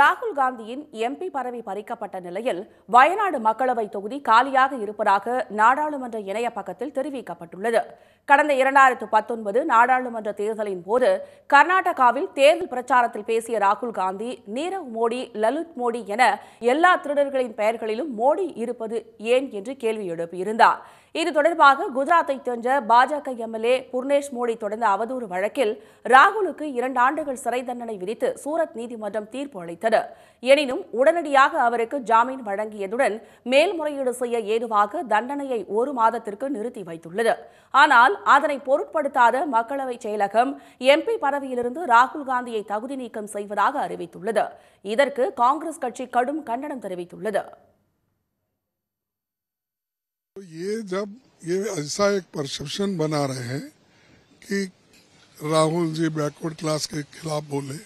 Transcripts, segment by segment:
ராகுல் காந்தியின் எம்பி பதவி பறிக்கப்பட்ட நிலையில் வயநாடு மக்களவை தொகுதி காலியாக இருப்பதாக நாடாளுமன்ற இணைய பக்கத்தில் தெரிவிக்கப்பட்டுள்ளது கடந்த இரண்டாயிரத்து பத்தொன்பது நாடாளுமன்ற தேர்தலின் போது கர்நாடகாவில் தேர்தல் பிரச்சாரத்தில் பேசிய ராகுல் காந்தி நீரவ் மோடி லலித் மோடி என எல்லா திருடர்களின் பெயர்களிலும் மோடி இருப்பது ஏன் என்று கேள்வி எழுப்பியிருந்தார் இது தொடர்பாக குஜராத்தை சென்ற பாஜக எம்எல்ஏ புர்ணேஷ் மோடி தொடர்ந்த அவதூறு வழக்கில் ராகுலுக்கு இரண்டு ஆண்டுகள் சிறை தண்டனை விதித்து சூரத் நீதிமன்றம் தீர்ப்பு அளித்தது இருந்தது எனினும் உடனடியாக அவருக்கு ஜாமீன் வழங்கியதுடன் மேல்முறையீடு செய்ய ஏதுவாக தண்டனையை ஒரு மாதத்திற்கு நிறுத்தி வைத்துள்ளது ஆனால் அதனை பொருட்படுத்தாத மக்களவை செயலகம் எம்பி பதவியிலிருந்து ராகுல் காந்தியை தகுதி நீக்கம் செய்வதாக அறிவித்துள்ளது இதற்கு காங்கிரஸ் கட்சி கடும் கண்டனம் தெரிவித்துள்ளது ये जब ये ऐसा एक परसेप्शन बना रहे हैं कि राहुल जी बैकवर्ड क्लास के खिलाफ बोले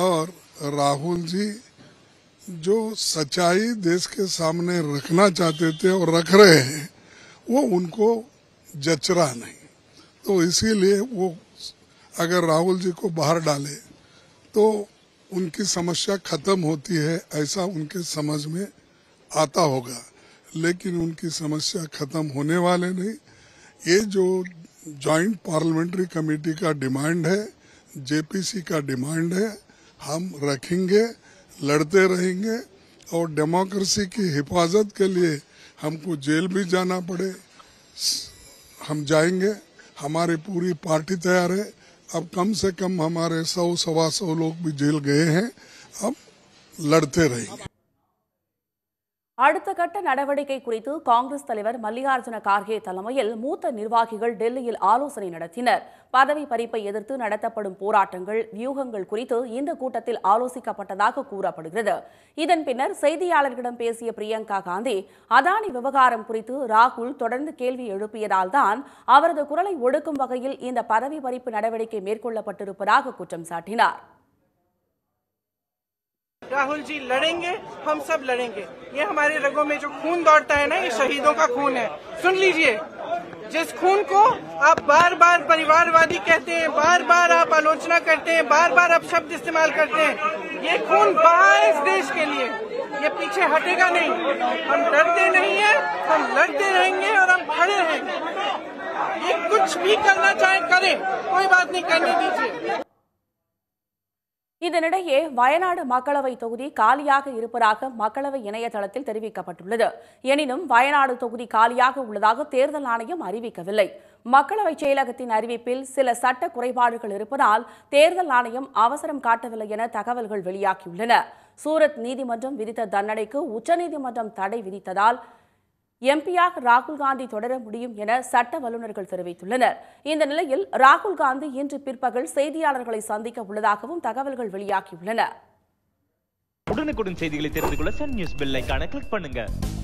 और राहुल जी जो सच्चाई देश के सामने रखना चाहते थे और रख रहे हैं वो उनको जचरा नहीं तो इसीलिए वो अगर राहुल जी को बाहर डाले तो उनकी समस्या खत्म होती है ऐसा उनके समझ में आता होगा लेकिन उनकी समस्या खत्म होने वाले नहीं ये जो जॉइंट पार्लियामेंट्री कमेटी का डिमांड है जेपीसी का डिमांड है हम रखेंगे लड़ते रहेंगे और डेमोक्रेसी की हिफाजत के लिए हमको जेल भी जाना पड़े हम जाएंगे हमारी पूरी पार्टी तैयार है अब कम से कम हमारे सौ सवा सौ लोग भी जेल गए हैं अब लड़ते रहेंगे அடுத்த கட்ட நடவடிக்கை குறித்து காங்கிரஸ் தலைவர் மல்லிகார்ஜுன கார்கே தலைமையில் மூத்த நிர்வாகிகள் டெல்லியில் ஆலோசனை நடத்தினர் பதவி பறிப்பை எதிர்த்து நடத்தப்படும் போராட்டங்கள் வியூகங்கள் குறித்து இந்த கூட்டத்தில் ஆலோசிக்கப்பட்டதாக கூறப்படுகிறது இதன் பின்னர் செய்தியாளர்களிடம் பேசிய பிரியங்கா காந்தி அதானி விவகாரம் குறித்து ராகுல் தொடர்ந்து கேள்வி எழுப்பியதால் தான் அவரது குரலை ஒடுக்கும் வகையில் இந்த பதவி பறிப்பு நடவடிக்கை மேற்கொள்ளப்பட்டிருப்பதாக குற்றம் சாட்டினார் राहुल जी लड़ेंगे हम सब लड़ेंगे ये हमारे रगों में जो खून दौड़ता है ना ये शहीदों का खून है सुन लीजिए जिस खून को आप बार बार परिवारवादी कहते हैं बार बार आप आलोचना करते हैं बार बार आप शब्द इस्तेमाल करते हैं ये खून बहा इस देश के लिए ये पीछे हटेगा नहीं हम डरते नहीं है हम लड़ते रहेंगे और हम खड़े रहेंगे ये कुछ भी करना चाहे करें कोई बात नहीं करने இதனிடையே வயநாடு மக்களவை தொகுதி காலியாக இருப்பதாக மக்களவை இணையதளத்தில் தெரிவிக்கப்பட்டுள்ளது எனினும் வயநாடு தொகுதி காலியாக உள்ளதாக தேர்தல் ஆணையம் அறிவிக்கவில்லை மக்களவை செயலகத்தின் அறிவிப்பில் சில சட்ட குறைபாடுகள் இருப்பதால் தேர்தல் ஆணையம் அவசரம் காட்டவில்லை என தகவல்கள் வெளியாகியுள்ளன சூரத் நீதிமன்றம் விதித்த தண்டனைக்கு உச்சநீதிமன்றம் தடை விதித்ததால் எம்பியாக ராகுல் காந்தி தொடர முடியும் என சட்ட வல்லுநர்கள் தெரிவித்துள்ளனர் இந்த நிலையில் ராகுல் காந்தி இன்று பிற்பகல் செய்தியாளர்களை சந்திக்க உள்ளதாகவும் தகவல்கள் வெளியாகியுள்ளன உடனுக்குடன் செய்திகளை தெரிந்து கொள்ள சன் நியூஸ் பெல் கிளிக் பண்ணுங்க